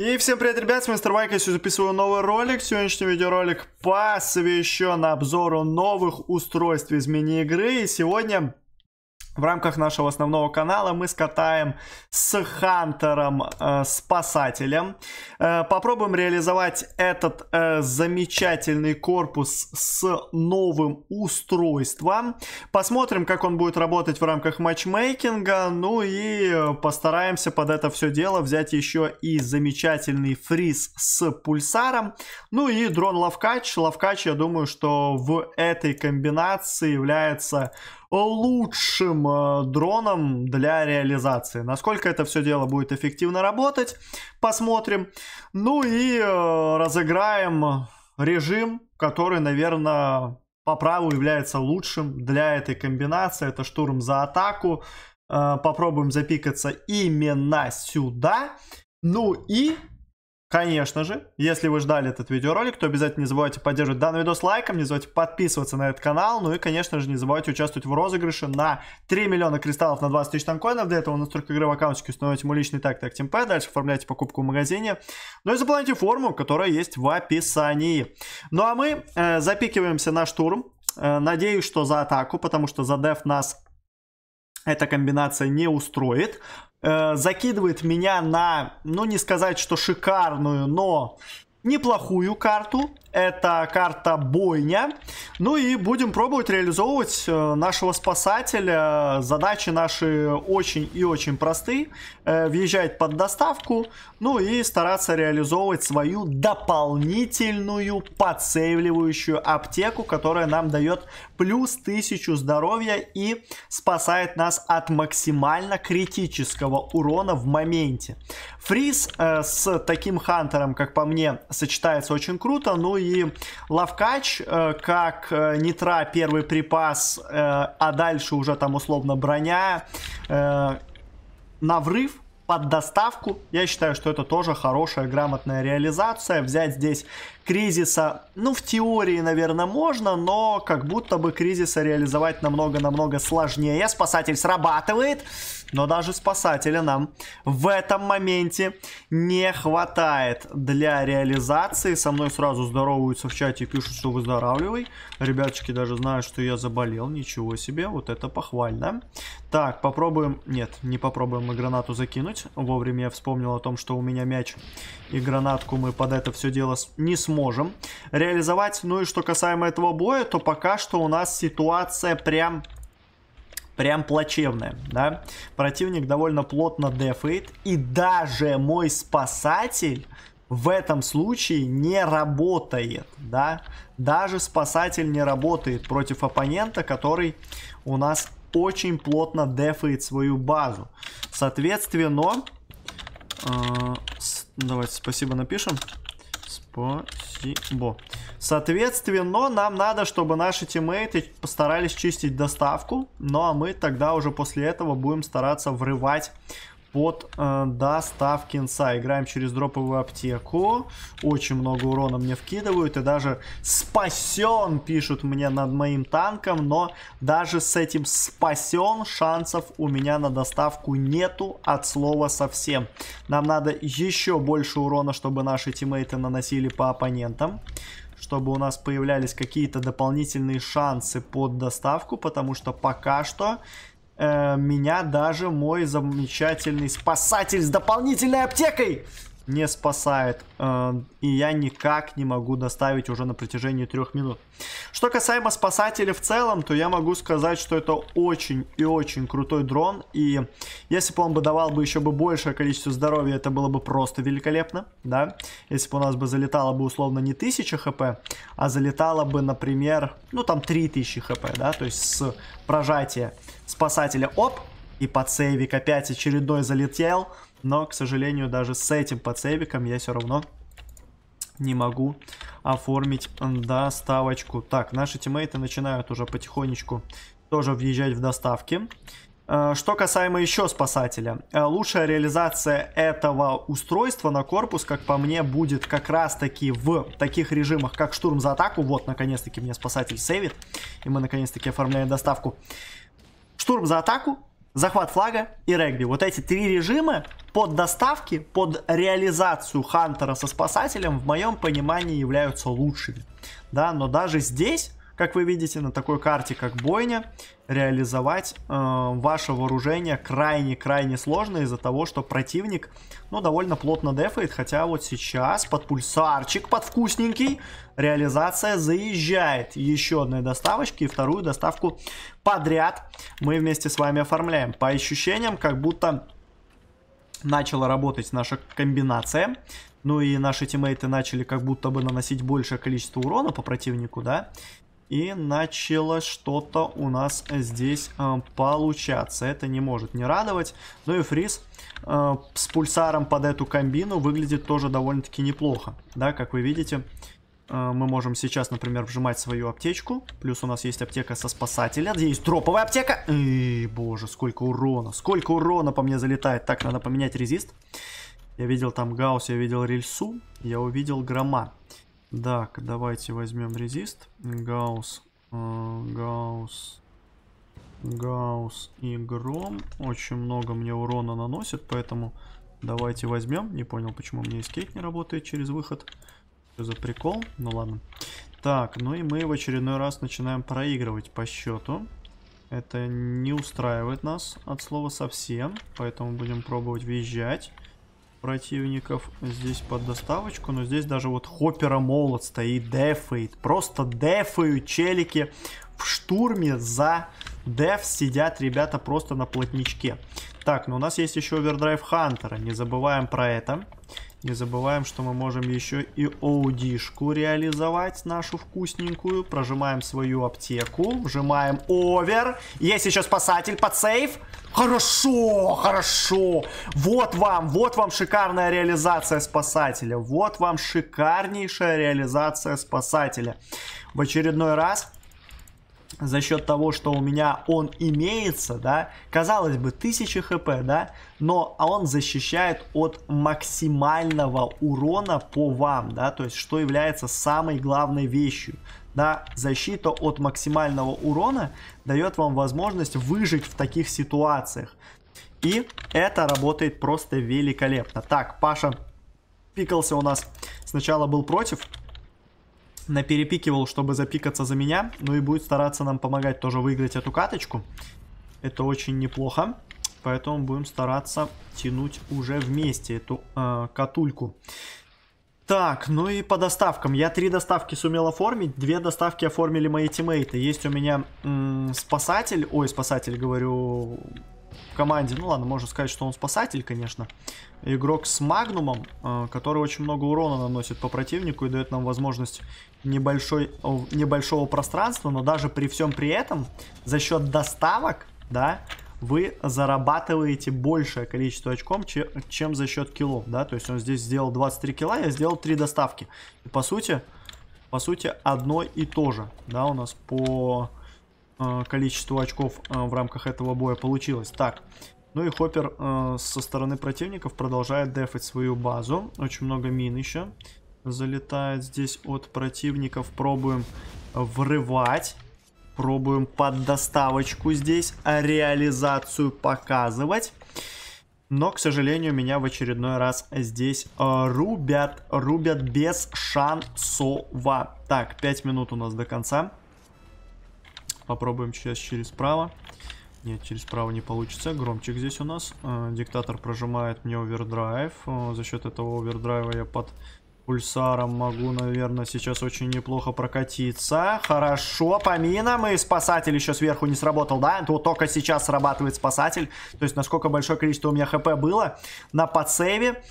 И всем привет, ребят, с Мистер Вайк, я сегодня записываю новый ролик. Сегодняшний видеоролик посвящен обзору новых устройств из мини-игры. И сегодня в рамках нашего основного канала мы скатаем с Хантером э, Спасателем. Э, попробуем реализовать этот э, замечательный корпус с новым устройством. Посмотрим, как он будет работать в рамках матчмейкинга. Ну и э, постараемся под это все дело взять еще и замечательный фриз с пульсаром. Ну и дрон Лавкач. Лавкач, я думаю, что в этой комбинации является лучшим э, дроном для реализации. Насколько это все дело будет эффективно работать, посмотрим. Ну и э, разыграем режим, который, наверное, по праву является лучшим для этой комбинации. Это штурм за атаку. Э, попробуем запикаться именно сюда. Ну и Конечно же, если вы ждали этот видеоролик, то обязательно не забывайте поддерживать данный видос лайком, не забывайте подписываться на этот канал, ну и, конечно же, не забывайте участвовать в розыгрыше на 3 миллиона кристаллов на 20 тысяч танкоинов. Для этого у нас только игры в аккаунтике, установите мой личный так так темпе, дальше оформляйте покупку в магазине, ну и заполните форму, которая есть в описании. Ну а мы э, запикиваемся на штурм, э, надеюсь, что за атаку, потому что за деф нас эта комбинация не устроит. Э, закидывает меня на, ну не сказать, что шикарную, но неплохую карту. Это карта бойня. Ну и будем пробовать реализовывать э, нашего спасателя. Задачи наши очень и очень просты. Э, въезжать под доставку. Ну и стараться реализовывать свою дополнительную подсейвливающую аптеку, которая нам дает плюс 1000 здоровья и спасает нас от максимально критического урона в моменте. Фриз э, с таким хантером, как по мне, сочетается очень круто. Ну и Лавкач, э, как э, Нитра первый припас, э, а дальше уже там условно броня, на врыв, под доставку. Я считаю, что это тоже хорошая, грамотная реализация. Взять здесь кризиса, ну, в теории, наверное, можно, но как будто бы кризиса реализовать намного-намного сложнее. Спасатель срабатывает. Срабатывает. Но даже спасателя нам в этом моменте не хватает для реализации. Со мной сразу здороваются в чате, и пишут, что выздоравливай. Ребяточки даже знают, что я заболел. Ничего себе, вот это похвально. Так, попробуем... Нет, не попробуем мы гранату закинуть. Вовремя я вспомнил о том, что у меня мяч. И гранатку мы под это все дело не сможем реализовать. Ну и что касаемо этого боя, то пока что у нас ситуация прям прям плачевная, да. Противник довольно плотно дефает, и даже мой спасатель в этом случае не работает, да. Даже спасатель не работает против оппонента, который у нас очень плотно дефает свою базу. Соответственно, э, давайте спасибо напишем. Спасибо. Спасибо. Соответственно, нам надо, чтобы наши тиммейты постарались чистить доставку. Ну а мы тогда уже после этого будем стараться врывать под э, до инса. Играем через дроповую аптеку. Очень много урона мне вкидывают. И даже спасен, пишут мне над моим танком. Но даже с этим спасен шансов у меня на доставку нету от слова совсем. Нам надо еще больше урона, чтобы наши тиммейты наносили по оппонентам чтобы у нас появлялись какие-то дополнительные шансы под доставку, потому что пока что Э, меня даже мой замечательный спасатель с дополнительной аптекой не спасает. Эм, и я никак не могу доставить уже на протяжении трех минут. Что касаемо спасателя в целом, то я могу сказать, что это очень и очень крутой дрон. И если бы он бы давал бы еще бы большее количество здоровья, это было бы просто великолепно. Да? Если бы у нас бы залетало бы условно не 1000 хп, а залетало бы, например, ну там 3000 хп, да, то есть с прожатия спасателя, оп, и подсейвик опять очередной залетел. Но, к сожалению, даже с этим подсейвиком я все равно не могу оформить доставочку. Так, наши тиммейты начинают уже потихонечку тоже въезжать в доставки. Э, что касаемо еще спасателя, э, лучшая реализация этого устройства на корпус, как по мне, будет как раз таки в таких режимах, как штурм за атаку. Вот, наконец-таки мне спасатель сейвит, и мы наконец-таки оформляем доставку. Штурм за атаку, захват флага и регби. Вот эти три режима под доставки, под реализацию Хантера со спасателем, в моем понимании, являются лучшими. Да, но даже здесь как вы видите, на такой карте, как бойня, реализовать э, ваше вооружение крайне-крайне сложно из-за того, что противник, ну, довольно плотно дефает, хотя вот сейчас под пульсарчик, под вкусненький, реализация заезжает. Еще одной доставочки и вторую доставку подряд мы вместе с вами оформляем. По ощущениям, как будто начала работать наша комбинация. Ну и наши тиммейты начали как будто бы наносить большее количество урона по противнику, да. И начало что-то у нас здесь э, получаться. Это не может не радовать. Ну и фриз э, с пульсаром под эту комбину выглядит тоже довольно-таки неплохо. Да, как вы видите, э, мы можем сейчас, например, вжимать свою аптечку. Плюс у нас есть аптека со спасателя. Есть дроповая аптека. Эй, боже, сколько урона. Сколько урона по мне залетает. Так, надо поменять резист. Я видел там Гаус, я видел Рельсу, я увидел Грома. Так, давайте возьмем резист. Гаус, э, Гаус, Гаус и Гром. Очень много мне урона наносит, поэтому давайте возьмем. Не понял, почему мне эскейт не работает через выход. Что за прикол? Ну ладно. Так, ну и мы в очередной раз начинаем проигрывать по счету. Это не устраивает нас от слова совсем, поэтому будем пробовать въезжать противников здесь под доставочку. Но здесь даже вот Хоппера молот стоит, дефает. Просто дефают челики в штурме за деф сидят ребята просто на плотничке. Так, ну у нас есть еще овердрайв Хантера, не забываем про это. Не забываем, что мы можем еще и OD-шку реализовать, нашу вкусненькую. Прожимаем свою аптеку, вжимаем овер. Есть еще спасатель под сейф. Хорошо, хорошо. Вот вам, вот вам шикарная реализация спасателя. Вот вам шикарнейшая реализация спасателя. В очередной раз за счет того, что у меня он имеется, да, казалось бы, 1000 хп, да, но он защищает от максимального урона по вам, да, то есть что является самой главной вещью. Да, защита от максимального урона дает вам возможность выжить в таких ситуациях. И это работает просто великолепно. Так, Паша пикался у нас. Сначала был против, наперепикивал, чтобы запикаться за меня. Ну и будет стараться нам помогать тоже выиграть эту каточку. Это очень неплохо. Поэтому будем стараться тянуть уже вместе эту э, катульку. Так, ну и по доставкам. Я три доставки сумел оформить. Две доставки оформили мои тиммейты. Есть у меня м, спасатель. Ой, спасатель, говорю команде. Ну ладно, можно сказать, что он спасатель, конечно. Игрок с магнумом, э, который очень много урона наносит по противнику и дает нам возможность небольшой, небольшого пространства. Но даже при всем при этом, за счет доставок, да, вы зарабатываете большее количество очков, чем за счет киллов, да. То есть он здесь сделал 23 килла, я сделал 3 доставки. И по сути, по сути, одно и то же, да, у нас по Э, количеству очков э, в рамках этого боя получилось. Так, ну и Хоппер э, со стороны противников продолжает дефать свою базу. Очень много мин еще залетает здесь от противников. Пробуем врывать. Пробуем под доставочку здесь реализацию показывать. Но, к сожалению, меня в очередной раз здесь рубят. Рубят без шансова. Так, 5 минут у нас до конца. Попробуем сейчас через право. Нет, через право не получится. Громчик здесь у нас. Э, диктатор прожимает мне овердрайв. Э, за счет этого овердрайва я под пульсаром могу, наверное, сейчас очень неплохо прокатиться. Хорошо, по минам. И спасатель еще сверху не сработал, да? Тут только сейчас срабатывает спасатель. То есть, насколько большое количество у меня хп было на подсейве.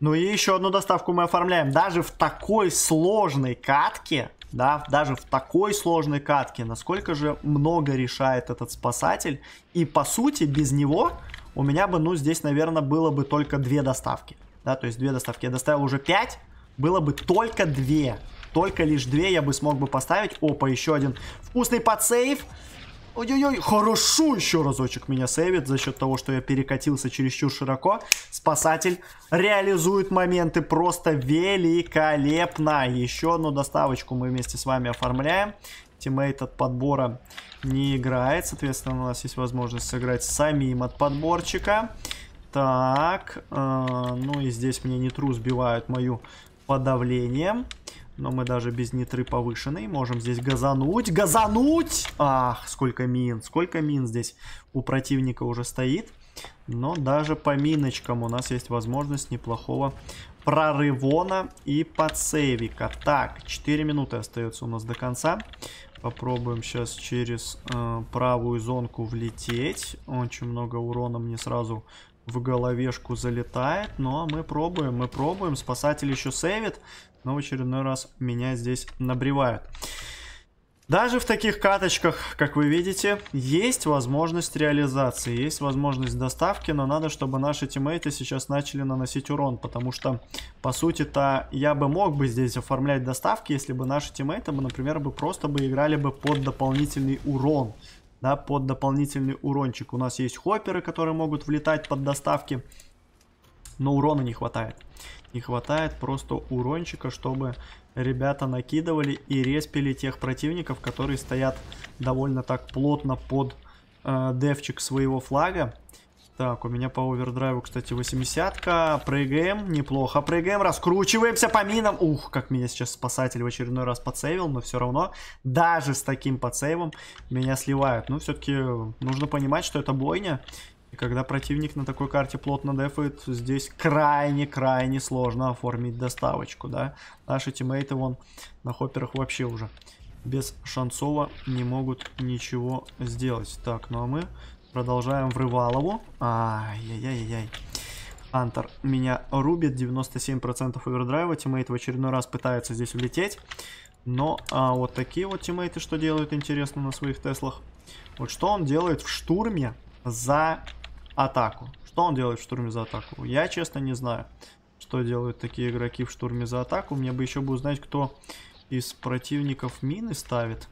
Ну и еще одну доставку мы оформляем. Даже в такой сложной катке да, даже в такой сложной катке, насколько же много решает этот спасатель. И, по сути, без него у меня бы, ну, здесь, наверное, было бы только две доставки. Да, то есть две доставки. Я доставил уже пять, было бы только две. Только лишь две я бы смог бы поставить. Опа, еще один вкусный подсейв. Ой-ой-ой, хорошо еще разочек меня сейвит за счет того, что я перекатился чересчур широко. Спасатель реализует моменты просто великолепно. Еще одну доставочку мы вместе с вами оформляем. Тиммейт от подбора не играет. Соответственно, у нас есть возможность сыграть самим от подборчика. Так, э, ну и здесь мне не тру сбивают мою подавление. Но мы даже без нитры повышенной можем здесь газануть. Газануть! Ах, сколько мин, сколько мин здесь у противника уже стоит. Но даже по миночкам у нас есть возможность неплохого прорывона и подсейвика. Так, 4 минуты остается у нас до конца. Попробуем сейчас через э, правую зонку влететь. Очень много урона мне сразу в головешку залетает. Но ну, а мы пробуем, мы пробуем. Спасатель еще сейвит но в очередной раз меня здесь набревают. Даже в таких каточках, как вы видите, есть возможность реализации, есть возможность доставки, но надо, чтобы наши тиммейты сейчас начали наносить урон, потому что, по сути-то, я бы мог бы здесь оформлять доставки, если бы наши тиммейты, бы, например, бы просто бы играли бы под дополнительный урон, да, под дополнительный урончик. У нас есть хопперы, которые могут влетать под доставки, но урона не хватает. Не хватает просто урончика, чтобы ребята накидывали и респили тех противников, которые стоят довольно так плотно под э, девчик своего флага. Так, у меня по овердрайву, кстати, 80-ка. Прыгаем, неплохо. Прыгаем, раскручиваемся по минам. Ух, как меня сейчас спасатель в очередной раз подсейвил, но все равно даже с таким подсейвом меня сливают. Ну, все-таки нужно понимать, что это бойня. И когда противник на такой карте плотно дефает, здесь крайне-крайне сложно оформить доставочку, да. Наши тиммейты вон на хопперах вообще уже без шансова не могут ничего сделать. Так, ну а мы продолжаем врывалову. Ай-яй-яй-яй. Антер меня рубит, 97% овердрайва, тиммейт в очередной раз пытается здесь улететь. Но а, вот такие вот тиммейты что делают, интересно, на своих Теслах. Вот что он делает в штурме за атаку. Что он делает в штурме за атаку? Я, честно, не знаю, что делают такие игроки в штурме за атаку. Мне бы еще бы узнать, кто из противников мины ставит.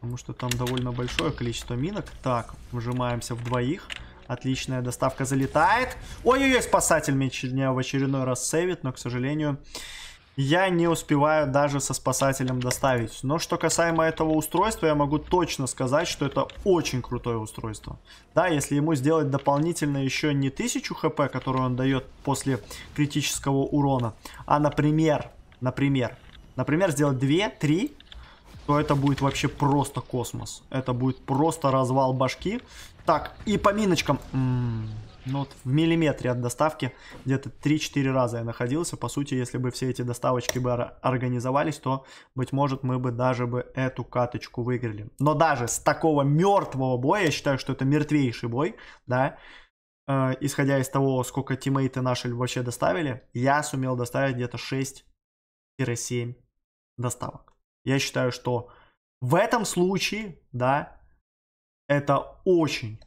Потому что там довольно большое количество минок. Так, выжимаемся в двоих Отличная доставка залетает. Ой-ой-ой, спасатель меч меня в очередной раз сейвит, но, к сожалению, я не успеваю даже со спасателем доставить. Но что касаемо этого устройства, я могу точно сказать, что это очень крутое устройство. Да, если ему сделать дополнительно еще не 1000 хп, которую он дает после критического урона, а, например, например, например, сделать 2, 3, то это будет вообще просто космос. Это будет просто развал башки. Так, и по миночкам... М м-м. -м -м. Ну вот в миллиметре от доставки где-то 3-4 раза я находился. По сути, если бы все эти доставочки бы организовались, то, быть может, мы бы даже бы эту каточку выиграли. Но даже с такого мертвого боя, я считаю, что это мертвейший бой, да, э, исходя из того, сколько тиммейты наши вообще доставили, я сумел доставить где-то 6-7 доставок. Я считаю, что в этом случае, да, это очень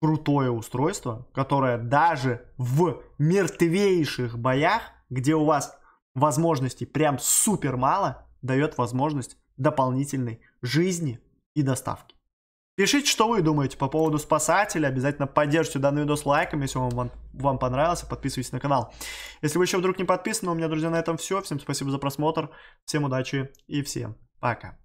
крутое устройство, которое даже в мертвейших боях, где у вас возможностей прям супер мало, дает возможность дополнительной жизни и доставки. Пишите, что вы думаете по поводу спасателя. Обязательно поддержите данный видос лайком, если он вам, вам понравился. Подписывайтесь на канал. Если вы еще вдруг не подписаны, у меня, друзья, на этом все. Всем спасибо за просмотр. Всем удачи и всем пока.